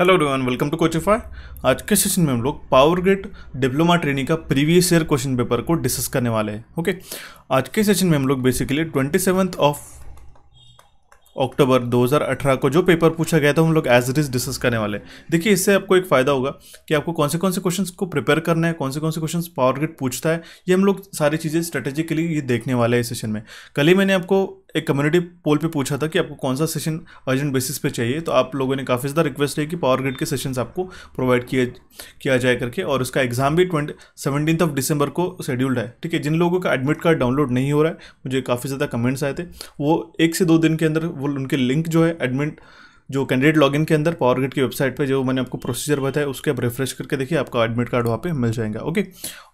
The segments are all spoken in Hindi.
Hello everyone welcome to for आज के सेशन में हम लोग पावर ग्रिड डिप्लोमा ट्रेनिंग का प्रीवियस ईयर क्वेश्चन पेपर को डिस्कस करने वाले हैं ओके आज के सेशन में हम लोग basically twenty seventh of October 2018 को जो पेपर पूछा गया था हम लोग एज इट इज़ डिस्कस करने वाले देखिए इससे आपको एक फ़ायदा होगा कि आपको कौन से कौन से क्वेश्चंस को प्रिपेयर करना है कौन से कौन से क्वेश्चंस पावर ग्रिड पूछता है ये हम लोग सारी चीज़ें स्ट्रेटेजिकली ये देखने वाले हैं इस सेशन में कल ही मैंने आपको एक कम्युनिटी पोल पे पूछा था कि आपको कौन सा सेशन अर्जेंट बेसिस पे चाहिए तो आप लोगों ने काफ़ी ज़्यादा रिक्वेस्ट है कि पावर ग्रिड के सेशन आपको प्रोवाइड किए किया जाए करके और उसका एग्ज़ाम भी ट्वेंट सेवनटीन ऑफ दिसंबर को शेड्यूल्ड है ठीक है जिन लोगों का एडमिट कार्ड डाउनलोड नहीं हो रहा है मुझे काफ़ी ज़्यादा कमेंट्स आए थे वो एक से दो दिन के अंदर वो उनके लिंक जो है एडमिट जो कैंडिडेट लॉगिन के अंदर पावर ग्रिड की वेबसाइट पे जो मैंने आपको प्रोसीजर बताया उसके आप रिफ्रेश करके देखिए आपका एडमिट कार्ड वहाँ पे मिल जाएगा ओके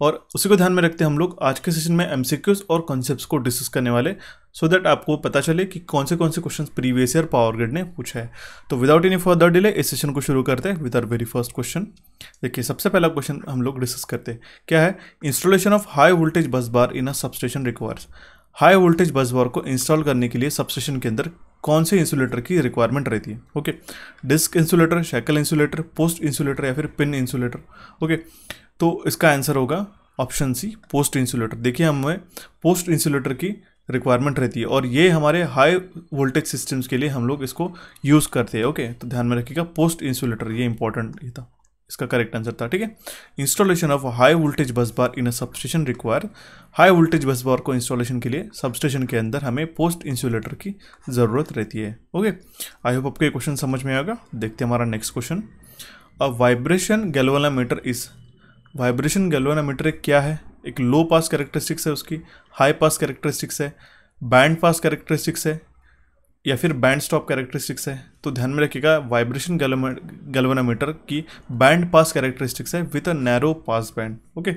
और उसी को ध्यान में रखते हैं हम लोग आज के सेशन में एम और कॉन्सेप्ट को डिस्कस करने वाले सो so दैट आपको पता चले कि कौन से कौन से क्वेश्चन प्रीवियस ईयर पावर ने पूछा है तो विदाउट एनी फर्दर डिले इस सेशन को शुरू करते हैं with our very first question देखिए सबसे पहला क्वेश्चन हम लोग डिस्कस करते हैं क्या है installation of high voltage bus bar in a sub station requires high voltage bus bar को इंस्टॉल करने के लिए सबस्टेशन के अंदर कौन से इंसुलेटर की रिक्वायरमेंट रहती है okay disk insulator shackle insulator post insulator या फिर पिन इंसुलेटर ओके तो इसका आंसर होगा ऑप्शन सी पोस्ट इंसुलेटर देखिए हमें पोस्ट इंसुलेटर की रिक्वायरमेंट रहती है और ये हमारे हाई वोल्टेज सिस्टम्स के लिए हम लोग इसको यूज़ करते हैं ओके तो ध्यान में रखिएगा पोस्ट इंसुलेटर ये इंपॉर्टेंट था इसका करेक्ट आंसर था ठीक है installation of high voltage bus bar in a substation require high voltage bus bar को इंस्टॉलेशन के लिए सबस्टेशन के अंदर हमें पोस्ट इंसुलेटर की ज़रूरत रहती है ओके आई होप आपको ये क्वेश्चन समझ में आएगा देखते हैं हमारा next question a vibration galvanometer इस वाइब्रेशन गैल्वानामीटर क्या है एक लो पास कैरेक्टरिस्टिक्स है उसकी हाई पास कैरेक्टरिस्टिक्स है बैंड पास कैरेक्टरिस्टिक्स है या फिर बैंड स्टॉप कैरेक्टरिस्टिक्स है तो ध्यान में रखिएगा वाइब्रेशन गैल्वानोमीटर की बैंड पास कैरेक्टरिस्टिक्स है with a narrow pass band okay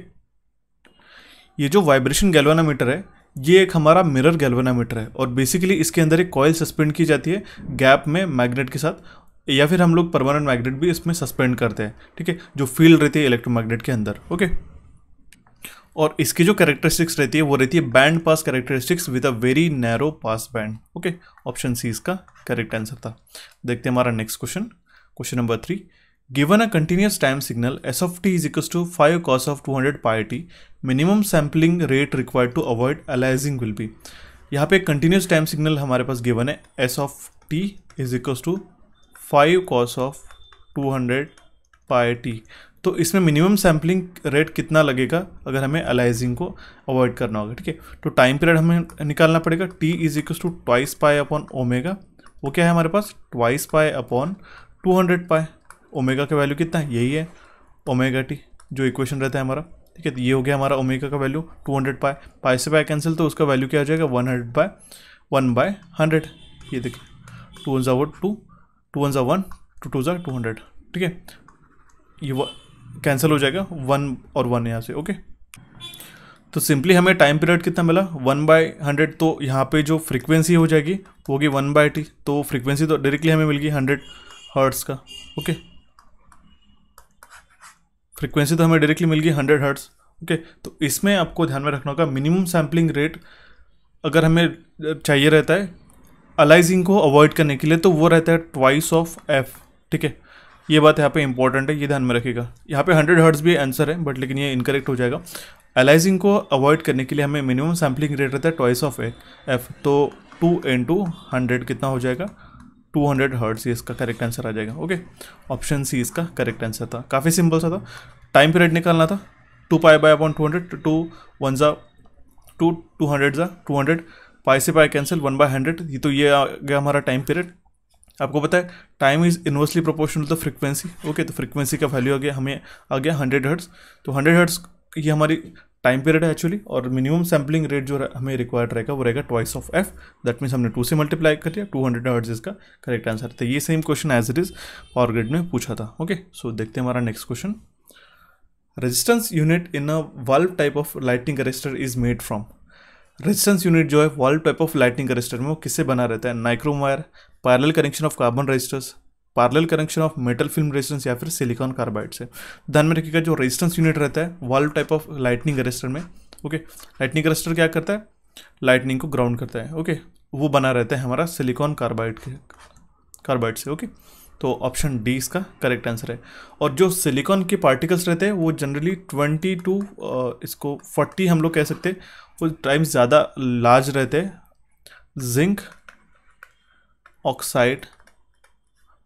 ये जो वाइब्रेशन गैल्वानोमीटर है ये एक हमारा मिरर गैल्वानोमीटर है और बेसिकली इसके अंदर एक कॉयल सस्पेंड की जाती है गैप में मैग्नेट के साथ या फिर हम लोग परमानेंट मैग्नेट भी इसमें सस्पेंड करते हैं ठीक है जो फील्ड रहती है इलेक्ट्रोमैग्नेट के अंदर ओके okay? और इसकी जो कैरेक्टरिस्टिक्स रहती है वो रहती है band pass characteristics with a very narrow pass band okay option C इसका करेक्ट आंसर था देखते हैं हमारा next question question number three given a continuous time signal S of T is equal to five cos of two hundred pi T minimum sampling rate required to avoid aliasing will be यहाँ पे कंटिन्यूस टाइम सिग्नल हमारे पास गिवन है S of T is equal to five cos of two hundred pi T तो इसमें मिनिमम सैम्पलिंग रेट कितना लगेगा अगर हमें अलाइजिंग को अवॉइड करना होगा ठीक है तो टाइम पीरियड हमें निकालना पड़ेगा T is equal to twice pi upon omega वो क्या है हमारे पास twice pi upon two hundred pi omega का वैल्यू कितना है यही है ओमेगा टी जो इक्वेशन रहता है हमारा ठीक है तो ये हो गया हमारा ओमेगा का वैल्यू टू हंड्रेड पाए पाए से पाए कैंसिल तो उसका वैल्यू क्या हो जाएगा one hundred by one by hundred ये देखिए टू वन जो वो टू टू वन जो वन टू टू जो टू हंड्रेड ठीक है ये कैंसिल हो जाएगा वन और वन यहाँ से ओके तो सिंपली हमें टाइम पीरियड कितना मिला वन बाय हंड्रेड तो यहाँ पे जो फ्रीक्वेंसी हो जाएगी वो होगी वन बाय टी तो फ्रीक्वेंसी तो डायरेक्टली हमें मिल गई हंड्रेड हर्ट्स का ओके फ्रीक्वेंसी तो हमें डायरेक्टली मिल गई हंड्रेड हर्ट्स ओके तो इसमें आपको ध्यान में रखना होगा मिनिमम सैम्पलिंग रेट अगर हमें चाहिए रहता है अलाइजिंग को अवॉइड करने के लिए तो वो रहता है ट्वाइस ऑफ एफ ठीक है ये बात यहाँ पे इंपॉर्टेंट है ये ध्यान में रखेगा यहाँ पे हंड्रेड हर्ट्स भी आंसर है बट लेकिन ये इनकरेक्ट हो जाएगा एलाइजिंग को अवॉइड करने के लिए हमें मिनिमम सैम्पलिंग रेट रहता है ट्वाइस ऑफ ए एफ तो टू एन टू हंड्रेड कितना हो जाएगा टू हंड्रेड हर्ट्स ये इसका करेक्ट आंसर आ जाएगा ओके ऑप्शन सी इसका करेक्ट आंसर था काफ़ी सिंपल सा था टाइम पीरियड निकालना था two pi by upon two hundred two one ज़ा टू टू हंड्रेड ज़ा टू हंड्रेड पाई से pi cancel one by hundred ये तो ये आ गया हमारा टाइम पीरियड आपको पता है time is inversely proportional to the frequency okay तो फ्रीक्वेंसी का वैल्यू आ गया हमें आ गया हंड्रेड हर्ट्स तो हंड्रेड हर्ट्स ये हमारी टाइम पीरियड है एक्चुअली और मिनिमम सैम्पलिंग रेट जो हमें रिक्वायर्ड रहेगा वो रहेगा twice of F that means हमने टू से मल्टीप्लाई कर लिया टू हंड्रेड हर्ट्स इसका करेक्ट आंसर तो ये same question as it is power grid में पूछा था ओके okay, सो so देखते हैं हमारा next question resistance unit in a valve type of lightning arrester is made from resistance unit जो है valve type of lightning arrester में वो किससे बना रहता है nichrome wire parallel connection of carbon resistors parallel connection of metal film resistance या फिर सिलिकॉन कार्बाइड से ध्यान में रखिएगा जो रेजिस्टेंस यूनिट रहता है valve type of lightning resistor में ओके लाइटनिंग रजिस्टर क्या करता है लाइटनिंग को ग्राउंड करता है ओके वो बना रहता है हमारा सिलिकॉन कार्बाइड के कार्बाइड से ओके तो ऑप्शन डी इसका करेक्ट आंसर है और जो सिलिकॉन के पार्टिकल्स रहते हैं वो जनरली ट्वेंटी टू इसको फोर्टी हम लोग कह सकते हैं वो टाइम्स ज़्यादा लार्ज रहते हैं जिंक ऑक्साइड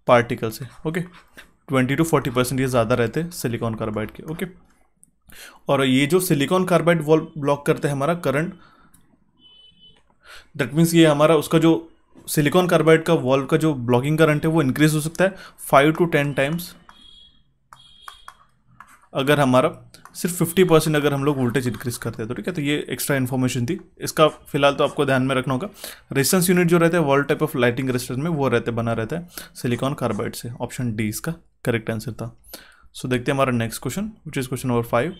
पार्टिकल से okay twenty to forty percent ये ज़्यादा रहते हैं सिलिकॉन कार्बाइड के ओके और ये जो सिलिकॉन कार्बाइड वॉल ब्लॉक करते हैं हमारा करंट दैट मीन्स ये हमारा उसका जो सिलिकॉन कार्बाइड का वॉल्व का जो ब्लॉकिंग करंट है वो इंक्रीज हो सकता है फाइव टू टेन टाइम्स अगर हमारा सिर्फ फिफ्टी परसेंट अगर हम लोग वोल्टेज इंक्रीज करते हैं तो ठीक है तो ये एक्स्ट्रा इन्फॉर्मेशन थी इसका फिलहाल तो आपको ध्यान में रखना होगा रेसिस्टेंस यूनिट जो रहता है world type of lighting resistance में वो रहते बना रहता है सिलिकॉन कार्बाइड से ऑप्शन डी इसका करेक्ट आंसर था सो so, देखते हैं हमारा next question which is question number five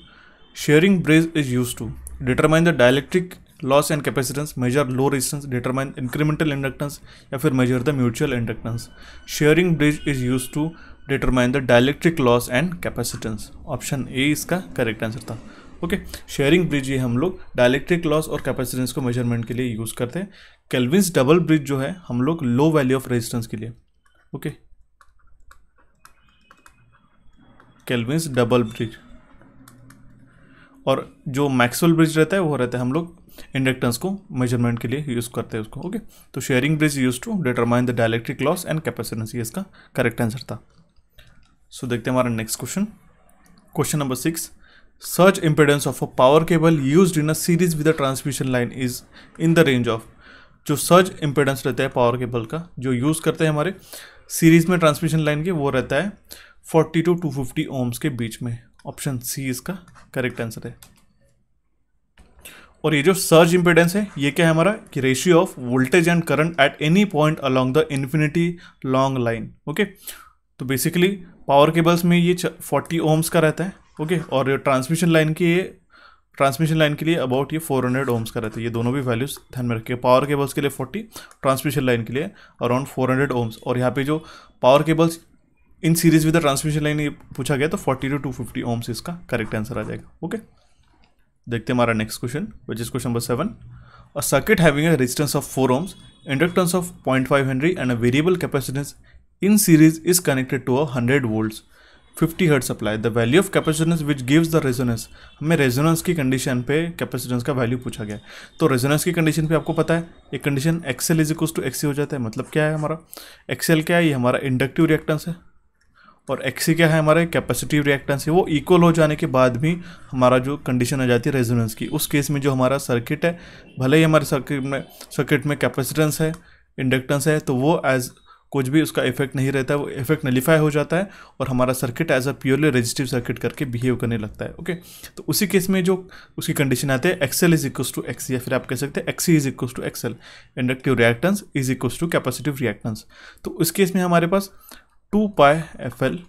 Schering bridge is use to determine the dielectric loss and capacitance measure low resistance determine incremental inductance या फिर measure the mutual inductance Schering bridge is use to determine the dielectric loss and capacitance option A इसका करेक्ट आंसर था ओके शेयरिंग ब्रिज ये हम लोग डायलेक्ट्रिक लॉस और कैपेसिटेंस को मेजरमेंट के लिए यूज़ करते हैं कैलविंस डबल ब्रिज जो है हम लोग लो वैल्यू ऑफ रेजिस्टेंस के लिए ओके कैलविंस डबल ब्रिज और जो मैक्सवेल ब्रिज रहता है वो रहता है हम लोग इंडक्टेंस को मेजरमेंट के लिए यूज़ करते हैं उसको ओके तो Schering bridge use to determine the dielectric loss and capacitance ये इसका करेक्ट आंसर था सो देखते हैं हमारा next question question number six surge impedance of a power cable use in a series with a transmission line is in the range of जो सर्च इम्पेडेंस रहता है पावर केबल का जो यूज़ करते हैं हमारे सीरीज में ट्रांसमिशन लाइन के वो रहता है 40 टू 250 ओम्स के बीच में ऑप्शन सी इसका करेक्ट आंसर है और ये जो सर्ज इम्पेडेंस है ये क्या है हमारा कि ratio of voltage and current at any point along the infinity long line okay तो बेसिकली पावर केबल्स में ये फोर्टी ओम्स का रहता है ओके और ट्रांसमिशन लाइन के ट्रांसमिशन लाइन के लिए अबाउट ये 400 हंड्रेड ओम्स का रहता है ये दोनों भी वैल्यूज ध्यान में रखिए पावर केबल्स के लिए 40 ट्रांसमिशन लाइन के लिए अराउंड 400 हंड्रेड ओम्स और यहाँ पे जो power cables in series with transmission line ये पूछा गया तो 40 टू टू फिफ्टी ओम्स इसका करेक्ट आंसर आ जाएगा ओके देखते हैं हमारा next question which is question number seven a circuit having a resistance of four ohms inductance of point five hundred and a variable capacitance In series is connected to a 100 volts 50 hertz supply the value of capacitance which gives the resonance हमें रेजोनेंस की कंडीशन पर कैपेसिटेंस का वैल्यू पूछा गया तो रेजोनेंस की कंडीशन पर आपको पता है ये condition XL is equal to XC हो जाता है मतलब क्या है हमारा एक्सएल क्या है ये हमारा इंडक्टिव रिएक्टेंस है और एक्सी क्या है हमारे कैपेसिटिव रिएक्टेंस है वो इक्वल हो जाने के बाद भी हमारा जो कंडीशन आ जाती है रेजोनेंस की उस केस में जो हमारा सर्किट है भले ही हमारे सर्किट में सर्किट में कैपेसिटेंस है इंडक्टेंस है तो वो एज कुछ भी उसका इफेक्ट नहीं रहता है वो इफेक्ट नलीफाई हो जाता है और हमारा circuit as a purely resistive circuit करके बिहेव करने लगता है ओके तो उसी केस में जो उसकी कंडीशन आती है XL is equals to X या फिर आप कह सकते हैं XC is equal to XL inductive reactance is equal to capacitive reactance तो उस केस में हमारे पास two pi F L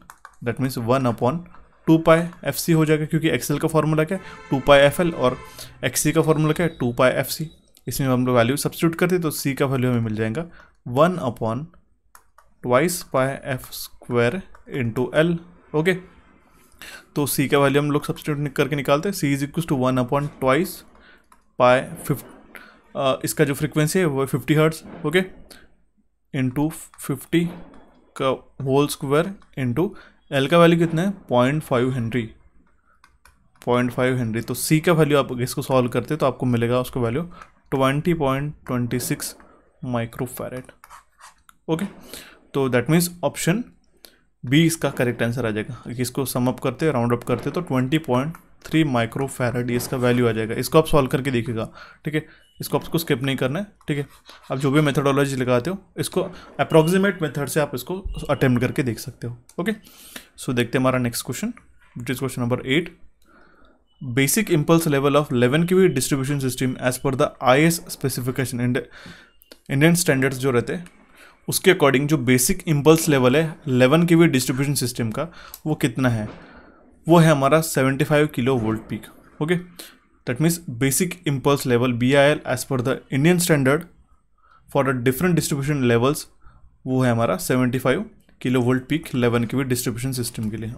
that means one upon two pi F C हो जाएगा क्योंकि एक्सएल का फॉर्मूला क्या है टू पाए एफ एल और एक्सी का फॉर्मूला क्या है टू पाए एफ सी इसमें हम लोग वैल्यू सब्सिट्यूट करते तो सी का वैल्यू हमें मिल जाएगा one upon twice pi F square into L okay तो सी का वैल्यू हम लोग सब्सटीट्यूट करके निकालते हैं C is equal to one upon twice pi fifty इसका जो फ्रिक्वेंसी है वो fifty hertz okay into fifty का होल स्क्वायर इंटू एल का वैल्यू कितना है point five henry point five henry तो सी का वैल्यू आप इसको सॉल्व करते तो आपको मिलेगा उसका value twenty point twenty six microfarad okay तो दैट मीन्स ऑप्शन बी इसका करेक्ट आंसर आ जाएगा इसको सम अप करते राउंड अप करते तो twenty point three micro farad इसका वैल्यू आ जाएगा इसको आप सॉल्व करके देखिएगा ठीक है इसको आपको स्किप नहीं करना है ठीक है आप जो भी मेथडोलॉजी लगाते हो इसको अप्रॉक्सीमेट मेथड से आप इसको अटेम्प्ट करके देख सकते हो ओके सो so, देखते हैं हमारा next question which is question number eight basic impulse level of eleven K distribution system as per the I S specification Indian standards जो रहते हैं उसके अकॉर्डिंग जो बेसिक इम्पल्स लेवल है लेवन के वी डिस्ट्रीब्यूशन सिस्टम का वो कितना है वो है हमारा seventy five kilo volt peak okay that means basic impulse level B I L as per the Indian standard for the different distribution levels वो है हमारा seventy five kilo volt peak eleven K V distribution system के लिए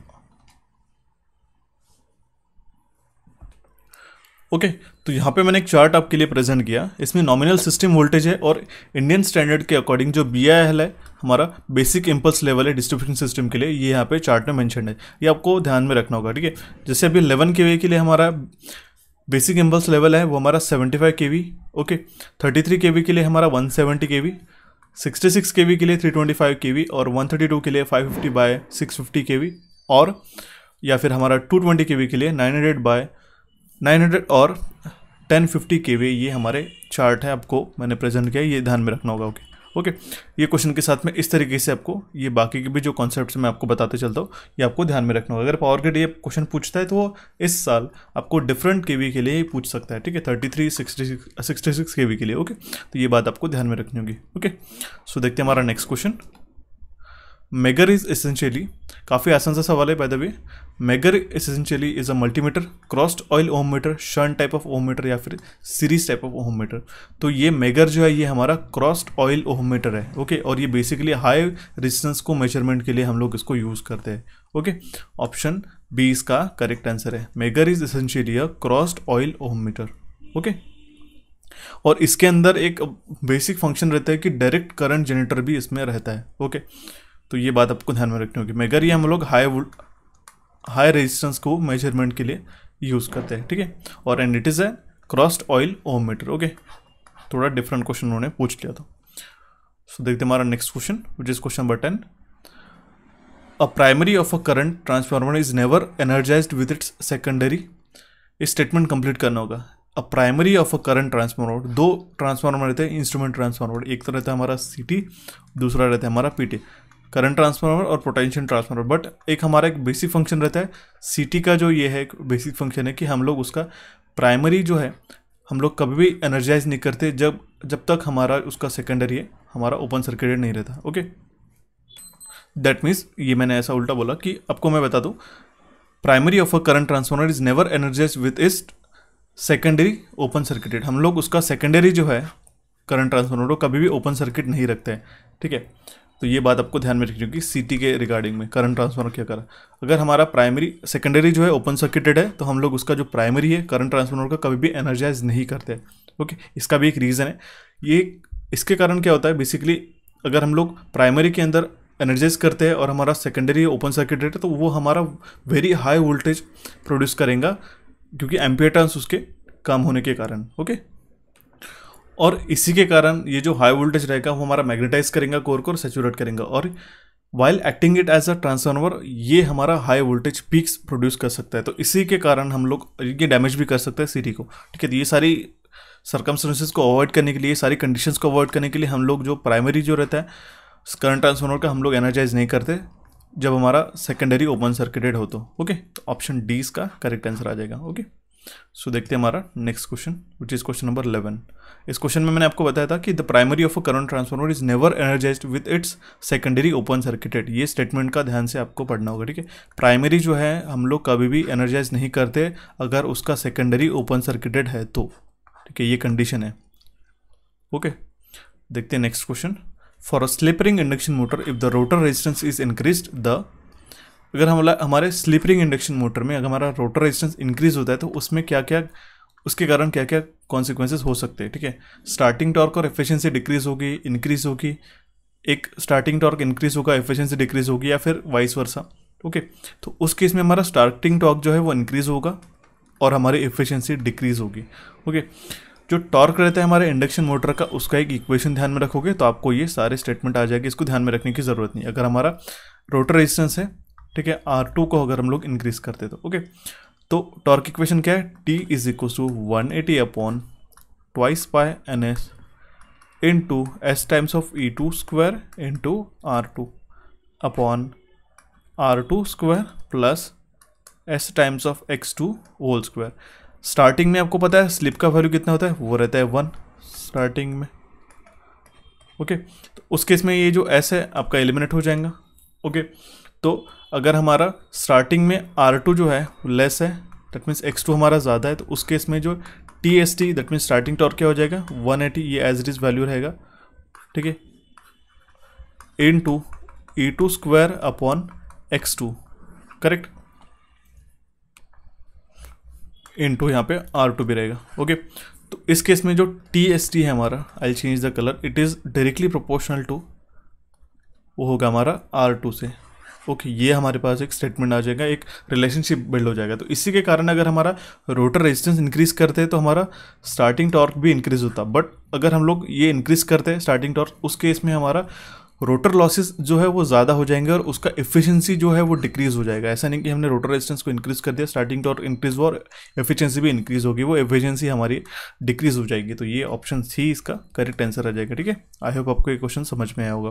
ओके okay, तो यहाँ पे मैंने एक चार्ट आपके लिए प्रेजेंट किया इसमें नॉमिनल सिस्टम वोल्टेज है और इंडियन स्टैंडर्ड के अकॉर्डिंग जो बी है हमारा बेसिक इम्पल्स लेवल है डिस्ट्रीब्यूशन सिस्टम के लिए ये यहाँ पे चार्ट में मेंशन है ये आपको ध्यान में रखना होगा ठीक है जैसे अभी इलेवन के वे के लिए हमारा बेसिक इम्पल्स लेवल है वो हमारा seventy five K V okay thirty three K V के लिए हमारा one seventy K V sixty six K V के लिए three twenty five K V और वन थर्टी टू के लिए five fifty by six fifty K V और या फिर हमारा टू ट्वेंटी के वी के लिए नाइन हंड्रेड बाय 900 और 1050 केवी ये हमारे चार्ट है आपको मैंने प्रेजेंट किया ये ध्यान में रखना होगा ओके ओके ये क्वेश्चन के साथ में इस तरीके से आपको ये बाकी के भी जो कॉन्सेप्ट मैं आपको बताते चलता हूँ ये आपको ध्यान में रखना होगा अगर पावर ग्रेड ये क्वेश्चन पूछता है तो वो इस साल आपको डिफरेंट के के लिए पूछ सकता है ठीक है thirty three sixty six sixty six K के लिए ओके तो ये बात आपको ध्यान में रखनी होगी ओके सो देखते हैं हमारा next question megger is essentially काफ़ी आसान सा सवाल है by the way megger essentially is a multimeter crossed coil ohm meter शर्न टाइप ऑफ ओम मीटर या फिर series type of ohm meter तो ये मेगर जो है ये हमारा क्रॉस्ड ऑयल ओम मीटर है ओके और ये बेसिकली हाई रेजिस्टेंस को मेजरमेंट के लिए हम लोग इसको यूज़ करते हैं ओके ऑप्शन बी इसका करेक्ट आंसर है megger is essentially a crossed coil ohm meter okay और इसके अंदर एक बेसिक फंक्शन रहता है कि डायरेक्ट करंट जनरेटर भी इसमें रहता है ओके okay. तो ये बात आपको ध्यान में रखनी होगी मेगर ये हम लोग हाई हाई रेजिस्टेंस को मेजरमेंट के लिए यूज़ करते हैं ठीक है और and it is a crossed coil ohm meter okay थोड़ा डिफरेंट क्वेश्चन उन्होंने पूछ लिया था सो so, देखते हमारा next question which is question number ten a primary of a current transformer is never energize with its secondary इस स्टेटमेंट कंप्लीट करना होगा a primary of a current transformer दो ट्रांसफार्मर रहते हैं इंस्ट्रूमेंट ट्रांसफार्मर एक तो रहता है हमारा सी दूसरा रहता है हमारा पी करंट ट्रांसफार्मर और पोटेंशियल ट्रांसफार्मर बट एक हमारा एक बेसिक फंक्शन रहता है सिटी का जो ये है एक बेसिक फंक्शन है कि हम लोग उसका प्राइमरी जो है हम लोग कभी भी एनर्जाइज नहीं करते जब जब तक हमारा उसका सेकेंडरी है हमारा ओपन सर्किटेड नहीं रहता ओके दैट मीन्स ये मैंने ऐसा उल्टा बोला कि आपको मैं बता दूँ primary of a current transformer is never energize with its secondary open circuited हम लोग उसका सेकेंडरी जो है करंट ट्रांसफार्मर को कभी भी ओपन सर्किट नहीं रखते हैं ठीक है तो ये बात आपको ध्यान में रखनी होगी सीटी के रिगार्डिंग में करंट ट्रांसफार्मर क्या करा अगर हमारा प्राइमरी सेकेंडरी जो है ओपन सर्किटेड है तो हम लोग उसका जो प्राइमरी है करंट ट्रांसफार्मर का कभी भी एनर्जाइज नहीं करते ओके इसका भी एक रीज़न है ये इसके कारण क्या होता है बेसिकली अगर हम लोग प्राइमरी के अंदर एनर्जाइज करते हैं और हमारा सेकेंडरी ओपन सर्किटेड है तो वो हमारा वेरी हाई वोल्टेज प्रोड्यूस करेगा क्योंकि एम्पियर उसके कम होने के कारण ओके और इसी के कारण ये जो हाई वोल्टेज रहेगा वो हमारा मैग्नेटाइज करेगा कोर को और सेचूरेट करेगा और while acting it as a transformer ये हमारा हाई वोल्टेज पीक्स प्रोड्यूस कर सकता है तो इसी के कारण हम लोग ये डैमेज भी कर सकते हैं सिटी को ठीक है तो ये सारी सर्कमस्टेंसेज को अवॉइड करने के लिए सारी कंडीशंस को अवॉइड करने के लिए हम लोग जो प्राइमरी जो रहता है करंट ट्रांसफार्मर का हम लोग एनर्जाइज नहीं करते जब हमारा सेकेंडरी ओपन सर्किटेड हो तो ओके ऑप्शन डी इसका करेक्ट आंसर आ जाएगा ओके सो so, देखते हैं हमारा next question which is question number eleven इस क्वेश्चन में मैंने आपको बताया था कि the primary of a current transformer is never energize with its secondary open circuited ये स्टेटमेंट का ध्यान से आपको पढ़ना होगा ठीक है प्राइमरी जो है हम लोग कभी भी एनर्जाइज नहीं करते अगर उसका सेकेंडरी ओपन सर्किटेड है तो ठीक है ये कंडीशन है ओके okay. देखते हैं next question for a slip ring induction motor if the rotor resistance is increase the अगर हम हमारे स्लीपरिंग इंडक्शन मोटर में अगर हमारा रोटर रेजिस्टेंस इंक्रीज होता है तो उसमें क्या क्या उसके कारण क्या क्या कॉन्सिक्वेंसेज हो सकते हैं ठीक है स्टार्टिंग टॉर्क और एफिशिएंसी डिक्रीज होगी इंक्रीज होगी एक स्टार्टिंग टॉर्क इंक्रीज होगा एफिशिएंसी डिक्रीज होगी या फिर वाइस वर्षा ओके तो उस केस में हमारा स्टार्टिंग टॉर्क जो है वो इंक्रीज होगा और हमारी एफिशिएंसी डिक्रीज होगी ओके जो टॉर्क रहता है हमारे इंडक्शन मोटर का उसका एक इक्वेशन ध्यान में रखोगे तो आपको ये सारे स्टेटमेंट आ जाएगी इसको ध्यान में रखने की ज़रूरत नहीं अगर हमारा रोटर रेजिस्टेंस है ठीक है आर टू को अगर हम लोग इंक्रीज करते तो ओके तो टॉर्क इक्वेशन क्या है T is equal to one eighty upon twice by N S into S times of E two square into R two upon R two square plus S times of x two whole square starting में आपको पता है स्लिप का वैल्यू कितना होता है वो रहता है वन स्टार्टिंग में ओके okay. तो उस केस में ये जो एस है आपका एलिमिनेट हो जाएगा ओके okay. तो अगर हमारा स्टार्टिंग में आर टू जो है लेस है दैट मीन्स एक्स टू हमारा ज़्यादा है तो उस केस में जो T S T that means starting torque क्या हो जाएगा वन एटी ये एज इट इज़ वैल्यू रहेगा ठीक है into E two square upon X two correct into यहाँ पे आर टू भी रहेगा ओके तो इस केस में जो टी एस टी है हमारा I change the colour it is directly proportional to वो होगा हमारा आर टू से ओके ये हमारे पास एक स्टेटमेंट आ जाएगा एक रिलेशनशिप बिल्ड हो जाएगा तो इसी के कारण अगर हमारा रोटर रेजिस्टेंस इंक्रीज करते हैं तो हमारा स्टार्टिंग टॉर्क भी इंक्रीज होता बट अगर हम लोग ये इंक्रीज करते हैं स्टार्टिंग टॉर्क उस केस में हमारा रोटर लॉसेस जो है वो ज़्यादा हो जाएंगे और उसका एफिशिएंसी जो है वो डिक्रीज़ हो जाएगा ऐसा नहीं कि हमने रोटर रेजिस्टेंस को इंक्रीज़ कर दिया स्टार्टिंग टॉर्क इंक्रीज़ हुआ और एफिशिएंसी भी इंक्रीज़ होगी वो एफिशिएंसी हमारी डिक्रीज़ हो जाएगी तो ये ऑप्शन सी इसका करेक्ट आंसर आ जाएगा ठीक है आई होप आपको ये क्वेश्चन समझ में आया होगा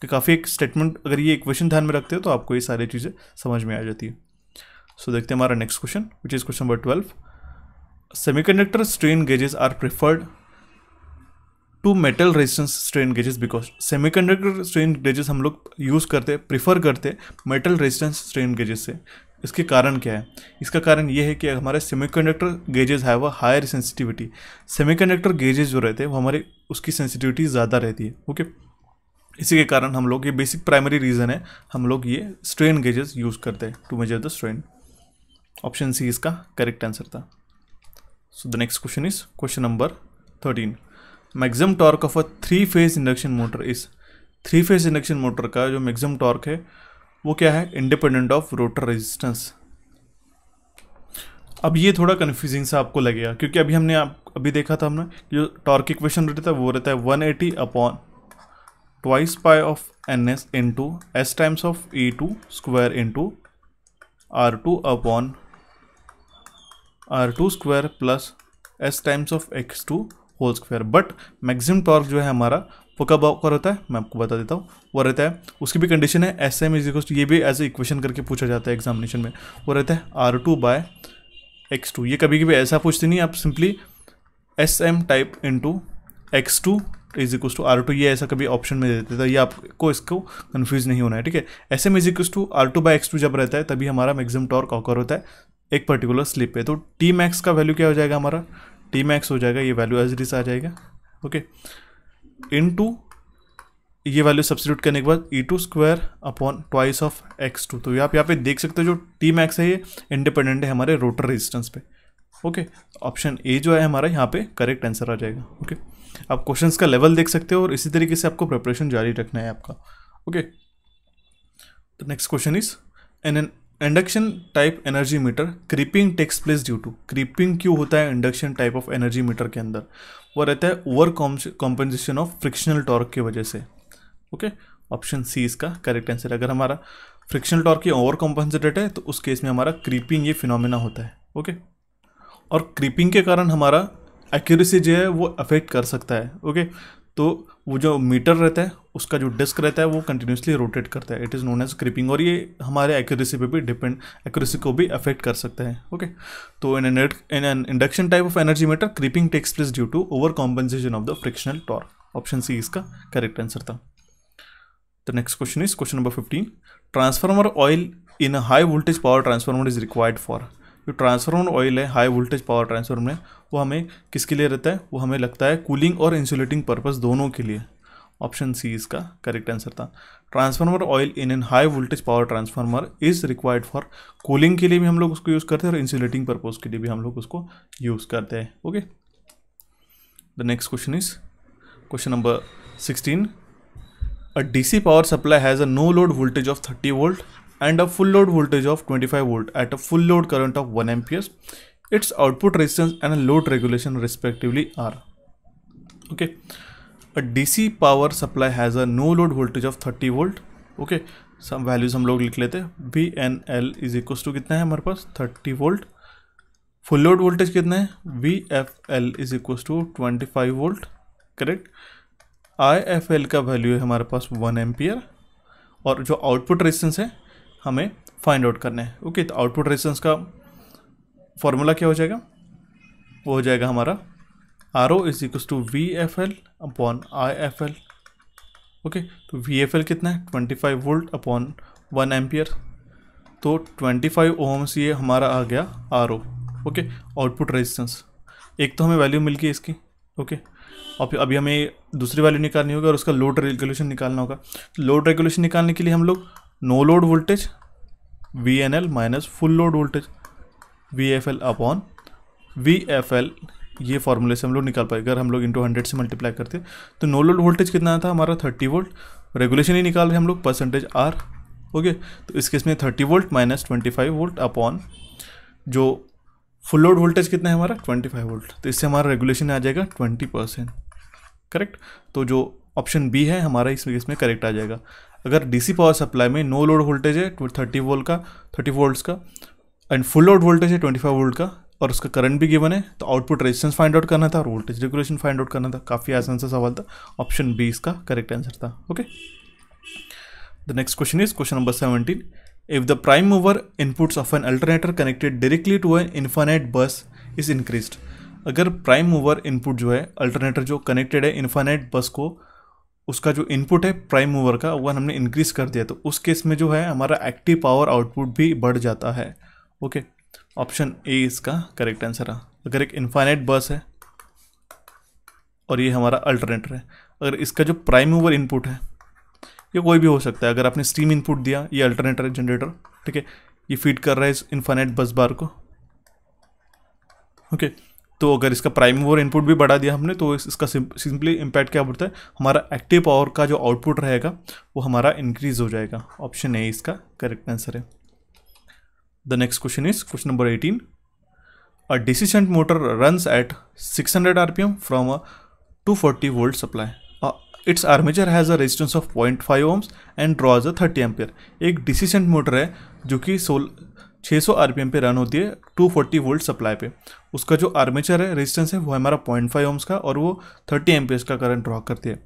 कि काफ़ी एक स्टेटमेंट अगर ये इक्वेशन ध्यान में रखते हो तो आपको ये सारी चीज़ें समझ में आ जाती है सो so, देखते हैं हमारा next question which is question number twelve conductor strain gauges are preferred to metal resistance strain gauges because semiconductor strain gauges हम लोग यूज़ करते प्रिफर करते मेटल रेजिस्टेंस स्ट्रेन गेजेस से इसके कारण क्या है इसका कारण ये है कि हमारे सेमीकंडक्टर गेजेस है वह हायर सेंसिटिविटी सेमीकंडक्टर गेजेस जो रहते हैं वो हमारे उसकी सेंसिटिविटी ज़्यादा रहती है ओके इसी के कारण हम लोग ये बेसिक प्राइमरी रीज़न है हम लोग ये स्ट्रेन गेजेस यूज़ करते हैं to measure the strain option C इसका करेक्ट आंसर था so the next question is question number thirteen maximum torque of a three phase induction motor इस थ्री फेज इंडक्शन मोटर का जो मैक्सिमम टॉर्क है वो क्या है इंडिपेंडेंट ऑफ रोटर रेजिस्टेंस अब ये थोड़ा कन्फ्यूजिंग सा आपको लगेगा क्योंकि अभी हमने आप अभी देखा था हमने जो टॉर्क इक्वेशन रहता है वो रहता है one eighty upon twice pi of N S into S times of E two square into R two upon R two square plus S times of x two whole square but maximum torque जो है हमारा वो कब आपका रहता है मैं आपको बता देता हूँ वो रहता है उसकी भी कंडीशन है एस एम इज ये भी एज ए इक्वेशन करके पूछा जाता है एग्जामिनेशन में वो रहता है R two by X two ये कभी कभी ऐसा पूछते नहीं आप simply S M type into X two is equal to R two ये ऐसा कभी ऑप्शन में देते थे ये आपको इसको कन्फ्यूज नहीं होना है ठीक है S M is two R two by X two जब रहता है तभी हमारा मैक्सिमम टॉर्क ऑकर होता है एक पर्टिकुलर स्लिप पे तो टी मैक्स का वैल्यू क्या हो जाएगा हमारा टी मैक्स हो जाएगा ये वैल्यू एज डिस आ जाएगा ओके इन टू ये वैल्यू सब्सिट्यूट करने के बाद E two square upon twice of x two तो आप यहाँ पे देख सकते हो जो टी मैक्स है ये इंडिपेंडेंट है हमारे रोटर रेजिस्टेंस पे ओके ऑप्शन ए जो है हमारा यहाँ पे करेक्ट आंसर आ जाएगा ओके okay. आप क्वेश्चंस का लेवल देख सकते हो और इसी तरीके से आपको प्रिपरेशन जारी रखना है आपका okay next question is an an induction type energy meter creeping takes place due to creeping क्यों होता है induction type of energy meter के अंदर वो रहता है over compensation of frictional torque की वजह से ओके ऑप्शन सी इसका करेक्ट आंसर अगर हमारा फ्रिक्शनल टॉर्क ये ओवर कॉम्पनसेटेड है तो उस केस में हमारा क्रीपिंग ये फिनोमिना होता है ओके okay? और क्रीपिंग के कारण हमारा एक्यूरेसी जो है वो अफेक्ट कर सकता है ओके okay? तो वो जो मीटर रहता है उसका जो डिस्क रहता है वो कंटिन्यूसली रोटेट करता है it is known as creeping और ये हमारे एक्यूरेसी पे भी डिपेंड एक्यूरेसी को भी अफेक्ट कर सकता है ओके तो in in an induction type of energy meter creeping takes place due to over compensation of the frictional torque option C इसका करेक्ट आंसर था the next question is question number fifteen transformer oil in high voltage power transformer is required for जो ट्रांसफार्मर ऑयल है हाई वोल्टेज पावर ट्रांसफार्मर में वो हमें किसके लिए रहता है वो हमें लगता है कूलिंग और इंसुलेटिंग पर्पज़ दोनों के लिए ऑप्शन सी इसका करेक्ट आंसर था transformer oil in an high voltage power transformer is required for cooling के लिए भी हम लोग उसको यूज़ करते हैं और इंसुलेटिंग पर्पज़ के लिए भी हम लोग उसको यूज़ करते हैं okay the next question is question number sixteen a DC power supply has a no load voltage of thirty volt and a full load voltage of 25 volt at a full load current of 1 amperes. Its output resistance and load regulation respectively are. Okay. A DC power supply has a no load voltage of 30 volt. Okay. some values hum log likh lete हैं V N L is equals to कितना है हमारे 30 volt full load voltage kitna hai V F L is equals to twenty five volt correct I F L का वैल्यू है हमारे पास वन और जो आउटपुट रेजिस्टेंस है हमें फाइंड आउट करने है ओके तो आउटपुट रेजिस्टेंस का फॉर्मूला क्या हो जाएगा वो हो जाएगा हमारा R O is equal to V F L upon I F L okay तो वी एफ एल कितना है twenty five volt upon one ampere तो ट्वेंटी फाइव ओम्स ये हमारा आ गया R O okay output resistance एक तो हमें वैल्यू मिल गई इसकी ओके okay. और अभी हमें दूसरी वैल्यू निकालनी होगी और उसका लोड रेगुलेशन निकालना होगा लोड रेगुलेशन निकालने के लिए हम लोग no load voltage V N L minus full load voltage V F L upon V F L ये फॉर्मूले से हम लोग निकाल पाए अगर हम लोग इंटू हंड्रेड से मल्टीप्लाई करते तो नो लोड वोल्टेज कितना था हमारा थर्टी वोल्ट रेगुलेशन ही निकाल रहे हम लोग परसेंटेज आर ओके तो इस केस में thirty volt minus twenty five volt upon जो फुल लोड वोल्टेज कितना है हमारा ट्वेंटी फाइव वोल्ट तो इससे हमारा रेगुलेशन आ जाएगा ट्वेंटी परसेंट करेक्ट तो जो ऑप्शन बी है हमारा इस केस में करेक्ट आ जाएगा अगर डीसी पावर सप्लाई में नो लोड वोल्टेज है थर्टी वोल्ट का थर्टी वोल्ट का एंड फुल लोड वोल्टेज है ट्वेंटी फाइव वोल्ट का और उसका करंट भी गिवन है तो आउटपुट रेजिस्टेंस फाइंड आउट करना था और वोल्टेज रेगुलेशन फाइंड आउट करना था काफ़ी आसान सा सवाल था ऑप्शन बी इसका करेक्ट आंसर था okay the next question is question number seventeen if the prime mover inputs of an alternator connected directly to an infinite bus is increase अगर प्राइम मूवर इनपुट जो है अल्टरनेटर जो कनेक्टेड है इन्फानाइट बस को उसका जो इनपुट है प्राइम मूवर का वह हमने इंक्रीज कर दिया तो उस केस में जो है हमारा एक्टिव पावर आउटपुट भी बढ़ जाता है ओके ऑप्शन ए इसका करेक्ट आंसर है अगर एक इन्फाइनाइट बस है और ये हमारा अल्टरनेटर है अगर इसका जो प्राइम मूवर इनपुट है ये कोई भी हो सकता है अगर आपने स्टीम इनपुट दिया ये अल्टरनेटर है जनरेटर ठीक है ये फीड कर रहा है इस इन्फाइनाइट बस बार को ओके okay. तो अगर इसका प्राइम ओवर इनपुट भी बढ़ा दिया हमने तो इसका सिंपली इम्पैक्ट क्या पड़ता है हमारा एक्टिव पावर का जो आउटपुट रहेगा वो हमारा इंक्रीज हो जाएगा ऑप्शन ए इसका करेक्ट आंसर है the next question is question number eighteen a decision motor runs at six hundred R P M from a two forty volt supply its armature has a resistance of point five ohms and draws a thirty ampere एक डिसीशन मोटर है जो कि सोल 600 आरपीएम पे रन होती है 240 वोल्ट सप्लाई पे उसका जो आर्मेचर है रेजिस्टेंस है वो हमारा पॉइंट फाइव ओम्स का और वो थर्टी एम का करंट ड्रॉ करती है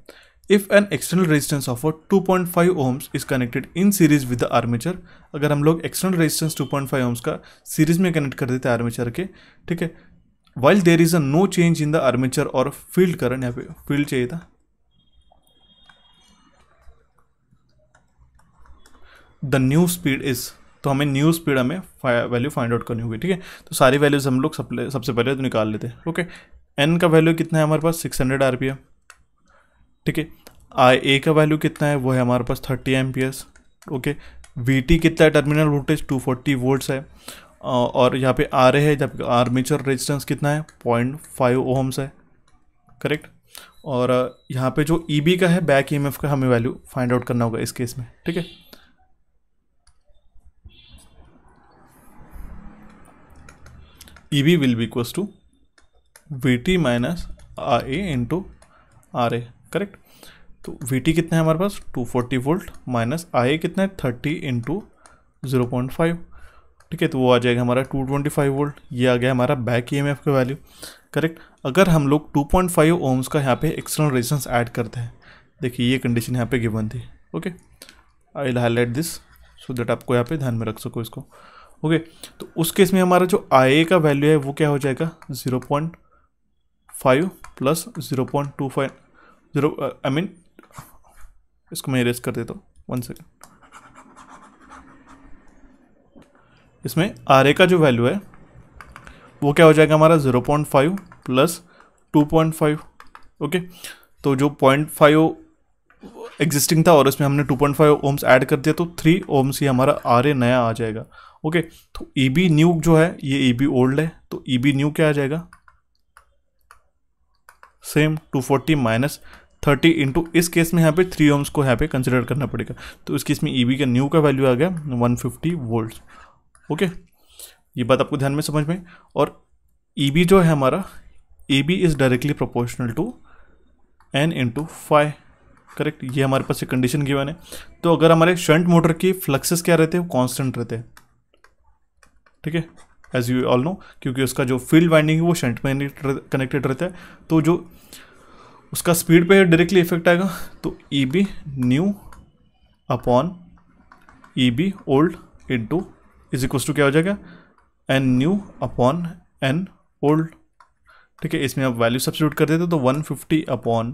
if an external resistance of 2.5 point ohms is connected in series with the armature अगर हम लोग एक्सटर्नल रेजिस्टेंस 2.5 पॉइंट ओम्स का सीरीज में कनेक्ट कर देते हैं आर्मेचर के ठीक है while there is a no change in the armature और फील्ड करंट यहाँ पे फील्ड चाहिए था the new speed is तो हमें न्यूज़ स्पीड हमें वैल्यू फाइंड आउट करनी होगी ठीक है तो सारी वैल्यूज़ हम लोग सब सबसे पहले तो निकाल लेते हैं ओके एन का वैल्यू कितना है हमारे पास six hundred R P M ठीक है आई ए का वैल्यू कितना है वो है हमारे पास thirty amps okay V T कितना है terminal voltage two forty volts है और यहाँ पे आर ए है जब आर्मेचर रेजिस्टेंस कितना है पॉइंट फाइव ओम्स है करेक्ट और यहाँ पे जो ई e बी का है बैक ई एम एफ का हमें वैल्यू फाइंड आउट करना होगा इस केस में ठीक है EB will be equals to VT minus I A into R A correct तो VT कितना है हमारे पास 240 वोल्ट माइनस आई कितना है thirty into zero point five ठीक है तो वो आ जाएगा हमारा 225 वोल्ट ये आ गया हमारा बैक ई एम एफ का वैल्यू करेक्ट अगर हम लोग 2.5 पॉइंट ओम्स का यहाँ पे एक्सटर्नल रेजिस्टेंस ऐड करते हैं देखिए ये कंडीशन यहाँ पे गिवन थी okay I will highlight this so that आपको यहाँ पे ध्यान में रख सको इसको ओके तो उस केस में हमारा जो आई का वैल्यू है वो क्या हो जाएगा zero point five plus zero point two five zero I mean इसको मैं इरेज कर देता हूँ वन सेकेंड इसमें आर ए का जो वैल्यू है वो क्या हो जाएगा हमारा zero point five plus two point five okay तो जो पॉइंट फाइव एग्जिस्टिंग था और इसमें हमने two point five ohms add कर दिया तो थ्री ओम्स ही हमारा आर ए नया आ जाएगा ओके तो ई बी न्यू जो है ये ई बी ओल्ड है तो ई बी न्यू क्या आ जाएगा same two forty minus thirty into इस केस में यहाँ पे थ्री ओम्स को यहाँ पे कंसिडर करना पड़ेगा तो इस केस में ई e बी का न्यू का वैल्यू आ गया वन फिफ्टी वोल्ट ओके ये बात आपको ध्यान में समझ में और ई e बी जो है हमारा A B is directly proportional to N into five correct ये हमारे पास एक कंडीशन गिवन है तो अगर हमारे शंट मोटर की फ्लक्सेस क्या रहते हैं वो कॉन्स्टेंट रहते हैं ठीक है एज यू ऑल नो क्योंकि उसका जो फील्ड वाइंडिंग है वो शंट में कनेक्टेड रहता है तो जो उसका स्पीड पे डायरेक्टली इफेक्ट आएगा तो E B new upon E B old two is equals to क्या हो जाएगा N new upon N old ठीक है इसमें आप वैल्यू सब्सिट्यूट कर देते तो 150 upon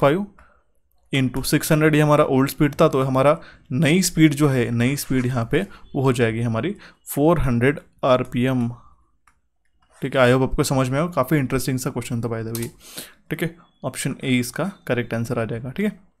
five into six hundred ये हमारा ओल्ड स्पीड था तो हमारा नई स्पीड जो है नई स्पीड यहाँ पे वो हो जाएगी हमारी four hundred R P M ठीक है आई होप आपको समझ में आओ काफ़ी इंटरेस्टिंग सा क्वेश्चन था बाय द वे ठीक है ऑप्शन ए इसका करेक्ट आंसर आ जाएगा ठीक है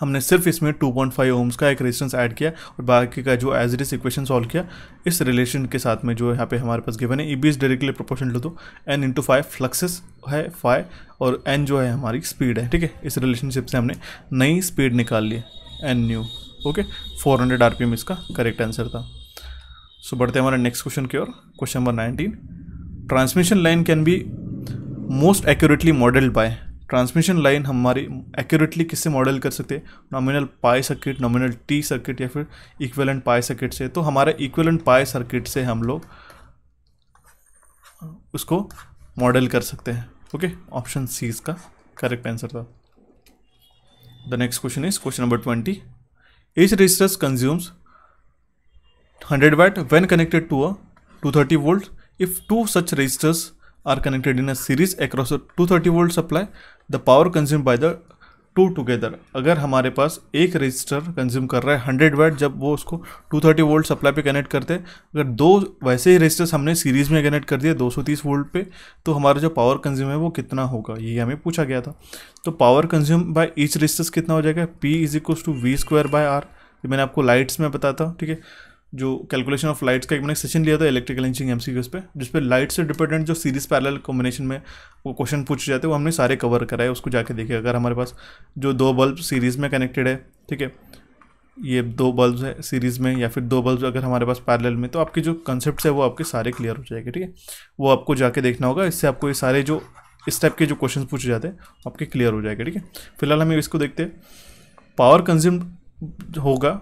हमने सिर्फ इसमें 2.5 पॉइंट ओम्स का एक रेजिस्टेंस ऐड किया और बाकी का जो as it is equation solve किया इस रिलेशन के साथ में जो यहाँ पे हमारे पास गिवन है E B is directly proportion ले दो एन इंटू फाइव फ्लक्सेस है फाइव और एन जो है हमारी स्पीड है ठीक है इस रिलेशनशिप से हमने नई स्पीड निकाल ली N new okay four hundred R P इसका करेक्ट आंसर था सो so, बढ़ते हमारे नेक्स्ट क्वेश्चन की ओर question number nineteen transmission line can be most accurately modelled by transmission line हमारी एक्यूरेटली किससे मॉडल कर सकते हैं nominal pi circuit nominal T circuit या फिर इक्वेलेंट पाई सर्किट से तो हमारे इक्वेलेंट पाई सर्किट से हम लोग उसको मॉडल कर सकते हैं ओके ऑप्शन सी इसका करेक्ट आंसर था the next question is question number twenty consumes hundred watt when connected to a two thirty volt if two such resistors are connected in a series across a two thirty volt supply the power consume by the two together अगर हमारे पास एक रजिस्टर कंज्यूम कर रहा है हंड्रेड वाट जब वो उसको टू थर्टी वोल्ट सप्लाई पे कनेक्ट करते हैं अगर दो वैसे ही रजिस्टर्स हमने सीरीज में कनेक्ट कर दिए दो सौ तीस वोल्ट पे तो हमारा जो पावर कंज्यूम है वो कितना होगा ये हमें पूछा गया था तो power consume by each resistors कितना हो जाएगा P is equals to V square by R मैंने आपको लाइट्स में बताया था ठीक है जो कैलकुलेशन ऑफ लाइट्स का एक मैंने सेशन लिया था electrical engineering M C Qs पर जिसपे लाइट से डिपेंडेंट जो सीरीज पैरेलल कॉम्बिनेशन में वो क्वेश्चन पूछे जाते हैं वो हमने सारे कवर कराए उसको जाके देखे अगर हमारे पास जो दो बल्ब सीरीज़ में कनेक्टेड है ठीक है ये दो बल्ब है सीरीज़ में या फिर दो बल्ब अगर हमारे पास पैरेलल में तो आपके जो कंसेप्ट है वो आपके सारे क्लियर हो जाएंगे ठीक है वो आपको जाके देखना होगा इससे आपको ये सारे जो इस टाइप के जो क्वेश्चन पूछे जाते हैं आपके क्लियर हो जाएंगे ठीक है फिलहाल हम इसको देखते हैं पावर कंज्यूम होगा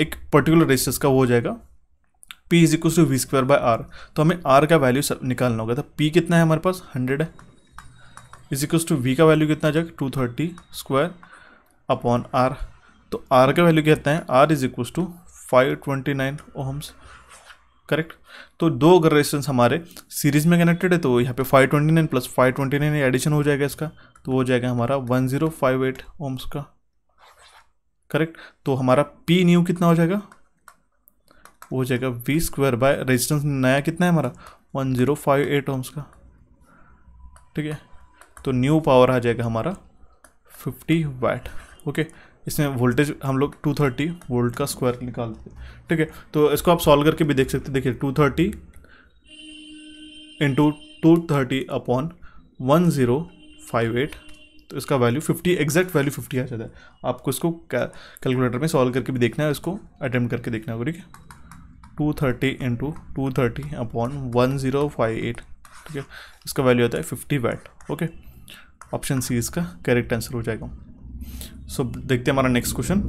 एक पर्टिकुलर रेसिस का वो हो जाएगा P is equal to V square by R तो हमें R का वैल्यू निकालना होगा तो P कितना है हमारे पास हंड्रेड है इज इक्व टू वी का वैल्यू कितना आ जाएगा two thirty square upon R तो आर का वैल्यू क्या है R is equal to five twenty nine ohms correct तो दो अगर रेजिस्टेंस हमारे सीरीज में कनेक्टेड है तो यहाँ पे 529 प्लस नाइन एडिशन हो जाएगा इसका तो हो जाएगा हमारा 1058 ओम्स का करेक्ट तो हमारा पी न्यू कितना हो जाएगा वो हो जाएगा वी स्क्वायर बाय रेजिस्टेंस नया कितना है हमारा one zero five eight ohms का ठीक है तो न्यू पावर आ जाएगा हमारा फिफ्टी वाइट ओके इसमें वोल्टेज हम लोग 230 वोल्ट का स्क्वायर निकाल देते ठीक है तो इसको आप सॉल्व करके भी देख सकते देखिए 230 thirty into two thirty upon one zero five eight तो इसका वैल्यू 50 एग्जैक्ट वैल्यू 50 आ जाता है आपको इसको कैलकुलेटर में सॉल्व करके भी देखना है इसको अटैम्प्ट करके देखना होगा ठीक है two thirty into two thirty upon one zero five eight ठीक है इसका वैल्यू आता है fifty watt okay option C इसका करेक्ट आंसर हो जाएगा सो so, देखते हैं हमारा next question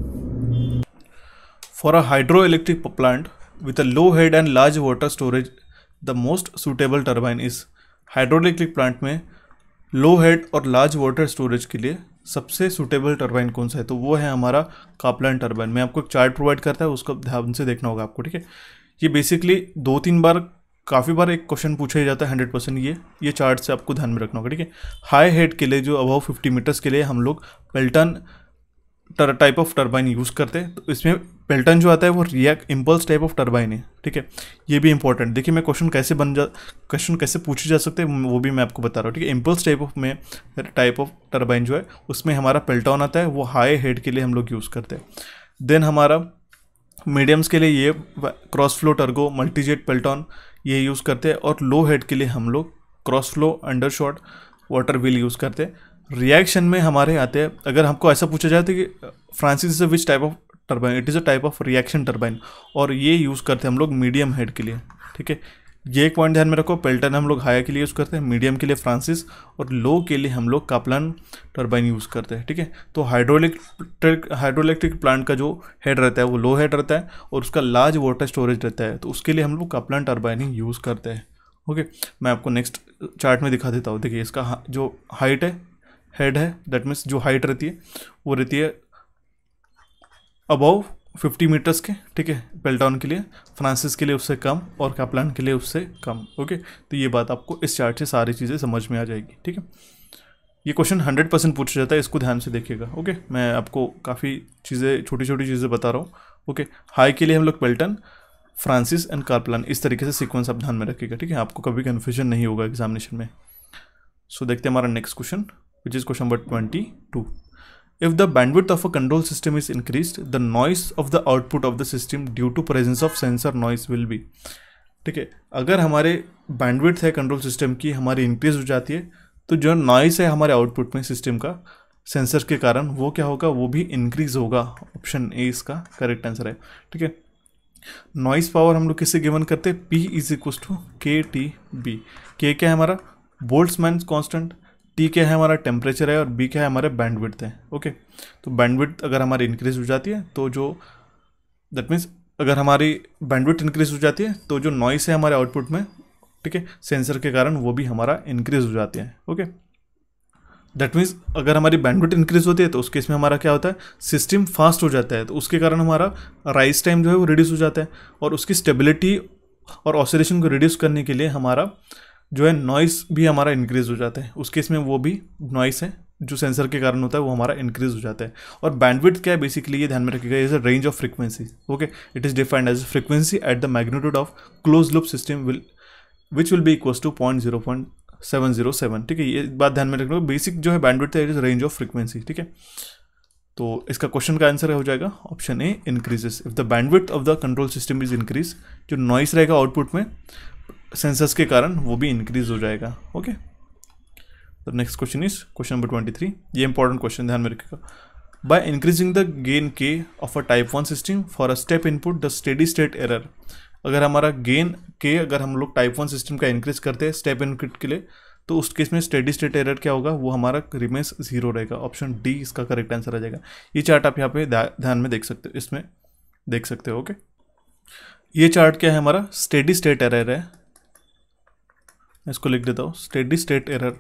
for a hydro electric plant with a low head and large water storage the most suitable turbine is electric plant में लो हेड और लार्ज वाटर स्टोरेज के लिए सबसे सुटेबल टर्बाइन कौन सा है तो वो है हमारा कापलान टर्बाइन मैं आपको एक चार्ट प्रोवाइड करता है उसका ध्यान से देखना होगा आपको ठीक है ये बेसिकली दो तीन बार काफ़ी बार एक क्वेश्चन पूछा जाता है हंड्रेड परसेंट ये ये चार्ट से आपको ध्यान में रखना होगा ठीक है हाई हेड के लिए जो अबाव फिफ्टी मीटर्स के लिए हम लोग पेल्टन टर, टाइप ऑफ टर्बाइन यूज़ करते हैं तो इसमें पेल्टन जो आता है वो react impulse type of turbine है ठीक है ये भी इंपॉर्टेंट देखिए मैं क्वेश्चन कैसे बन जा क्वेश्चन कैसे पूछे जा सकते हैं वो भी मैं आपको बता रहा हूँ ठीक है इम्पल्स टाइप ऑफ में टाइप ऑफ टर्बाइन जो है उसमें हमारा पेल्टन आता है वो हाई हेड के लिए हम लोग यूज़ करते हैं देन हमारा मीडियम्स के लिए ये cross flow turgo multijet Pelton ये यूज़ करते हैं और लो हेड के लिए हम लोग cross flow undershot water wheel use करते हैं रिएक्शन में हमारे आते हैं अगर हमको ऐसा पूछा जाए तो कि Francis is a which type of turbine it is a type of reaction turbine और ये यूज़ करते हैं हम लोग मीडियम हेड के लिए ठीक है ये एक पॉइंट ध्यान में रखो पेल्टन हम लोग हाई के लिए यूज़ करते हैं मीडियम के लिए फ्रांसिस और लो के लिए हम लोग कापलान टर्बाइन यूज़ करते हैं ठीक है थीके? तो हाइड्रोलिक हाइड्रोलैक्ट्रिक प्लांट का जो हेड रहता है वो लो हेड रहता है और उसका लार्ज वाटर स्टोरेज रहता है तो उसके लिए हम लोग कापलान टर्बाइन ही यूज़ करते हैं ओके मैं आपको नेक्स्ट चार्ट में दिखा देता हूँ देखिए इसका जो हाइट है हेड है दैट मीन्स जो हाइट रहती है वो रहती है अबव फिफ्टी मीटर्स के ठीक है पेल्टाउन के लिए फ्रांसिस के लिए उससे कम और कैपलान के लिए उससे कम ओके तो ये बात आपको इस चार्ट से सारी चीज़ें समझ में आ जाएगी ठीक है ये क्वेश्चन हंड्रेड परसेंट पूछा जाता है इसको ध्यान से देखिएगा ओके मैं आपको काफ़ी चीज़ें छोटी छोटी चीज़ें बता रहा हूँ ओके हाई के लिए हम लोग पेल्टन फ्रांसिस एंड कार्पलान इस तरीके से सीक्वेंस आप ध्यान में रखिएगा ठीक है आपको कभी कन्फ्यूजन नहीं होगा एग्जामिनेशन में सो so, देखते हैं हमारा next question which is question number 22. If the bandwidth of a control system is increased, the noise of the output of the system due to presence of sensor noise will be ठीक है अगर हमारे बैंडविड्थ है कंट्रोल सिस्टम की हमारी इंक्रीज हो जाती है तो जो नॉइस है हमारे आउटपुट में सिस्टम का सेंसर के कारण वो क्या होगा वो भी इंक्रीज होगा ऑप्शन ए इसका करेक्ट आंसर है ठीक है नॉइस पावर हम लोग किससे गिवन करते हैं P is equal to K T B के क्या है हमारा बोल्ट्समैन कांस्टेंट टी क्या है हमारा टेम्परेचर है और बी क्या है हमारे बैंडविड्थ है ओके तो बैंडविड्थ अगर हमारी इंक्रीज हो जाती है तो जो दैट मीन्स अगर हमारी बैंडविड्थ इंक्रीज हो जाती है तो जो नॉइस है हमारे आउटपुट में ठीक है सेंसर के कारण वो भी हमारा इंक्रीज हो जाती है ओके दैट मीन्स अगर हमारी बैंडविड्थ इंक्रीज होती है तो उसके इसमें हमारा क्या होता है सिस्टम फास्ट हो जाता है तो उसके कारण हमारा राइस टाइम जो है वो रिड्यूस हो जाता है और उसकी स्टेबिलिटी और ऑसोलेशन को रिड्यूस करने के लिए हमारा जो है नॉइस भी हमारा इंक्रीज़ हो जाता है उस केस में वो भी नॉइस है जो सेंसर के कारण होता है वो हमारा इंक्रीज हो जाता है और बैंडविड्थ क्या है बेसिकली ये ध्यान में रखिएगा is a range of frequency okay it is defined as frequency at the magnitude of close loop system will which will be equal to point zero point seven zero seven ठीक है ये बात ध्यान में रखना बेसिक जो है बैंडविड्थ है it is range of frequency ठीक है तो इसका क्वेश्चन का आंसर हो जाएगा option A increases if the bandwidth of the control system is increase जो नॉइस रहेगा आउटपुट में सेंसस के कारण वो भी इंक्रीज हो जाएगा okay next question is question number twenty three ये इंपॉर्टेंट क्वेश्चन ध्यान में रखिएगा by increasing the gain K of a type one system for a step input the steady state error अगर हमारा गेन के अगर हम लोग टाइप वन सिस्टम का इंक्रीज करते हैं स्टेप इनपुट के लिए तो उस केस में स्टेडी स्टेट एरर क्या होगा वो हमारा रिमेंस जीरो रहेगा ऑप्शन डी इसका करेक्ट आंसर आ जाएगा ये चार्ट आप यहाँ पे ध्यान में देख सकते हो इसमें देख सकते हो ओके ये चार्ट क्या है हमारा स्टेडी स्टेट एरर है मैं इसको लिख देता हूँ steady state error